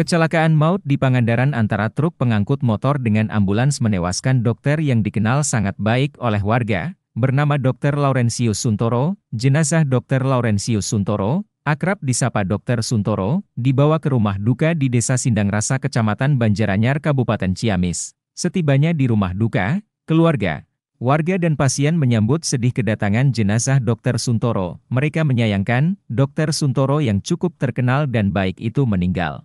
Kecelakaan maut di Pangandaran antara truk pengangkut motor dengan ambulans menewaskan dokter yang dikenal sangat baik oleh warga, bernama Dr. Laurentius Suntoro. Jenazah Dr. Laurentius Suntoro, akrab disapa Dr. Suntoro, dibawa ke rumah duka di Desa Sindang Rasa Kecamatan Banjaranyar Kabupaten Ciamis. Setibanya di rumah duka, keluarga, warga dan pasien menyambut sedih kedatangan jenazah Dr. Suntoro. Mereka menyayangkan, Dr. Suntoro yang cukup terkenal dan baik itu meninggal.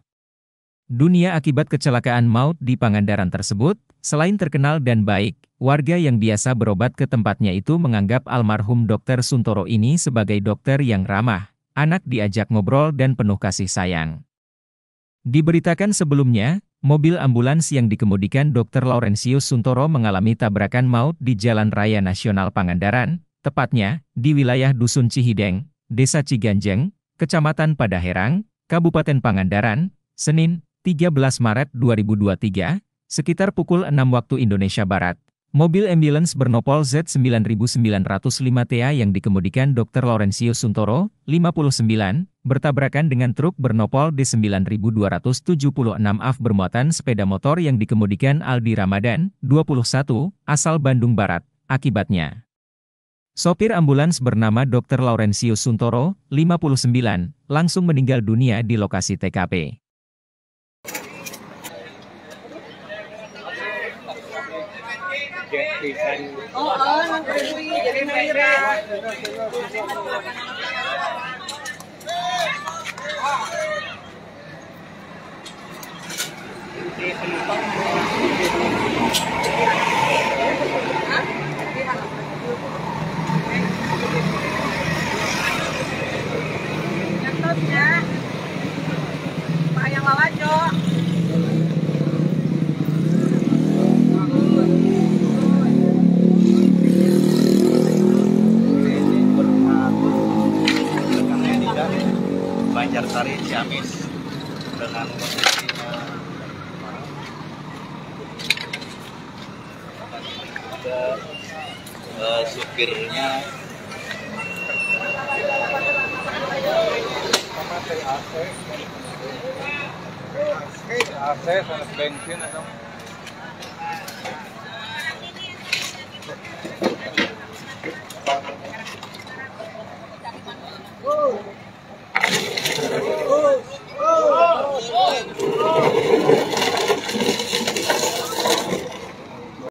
Dunia akibat kecelakaan maut di Pangandaran tersebut, selain terkenal dan baik, warga yang biasa berobat ke tempatnya itu menganggap almarhum Dokter Suntoro ini sebagai dokter yang ramah, anak diajak ngobrol dan penuh kasih sayang. Diberitakan sebelumnya, mobil ambulans yang dikemudikan Dokter Laurentius Suntoro mengalami tabrakan maut di Jalan Raya Nasional Pangandaran, tepatnya di wilayah Dusun Cihideng, Desa Ciganjeng, Kecamatan Padaherang, Kabupaten Pangandaran, Senin, 13 Maret 2023, sekitar pukul 6 waktu Indonesia Barat, mobil ambulans bernopol Z9905TA yang dikemudikan Dr. Laurencio Suntoro, 59, bertabrakan dengan truk bernopol D9276AF bermuatan sepeda motor yang dikemudikan Aldi Ramadan, 21, asal Bandung Barat, akibatnya. Sopir ambulans bernama Dr. Laurencio Suntoro, 59, langsung meninggal dunia di lokasi TKP. design. Oo, oh, oh, Banjar Sari Ciamis dengan kondisinya eh, ada uh, supirnya AC, AC, bensin atau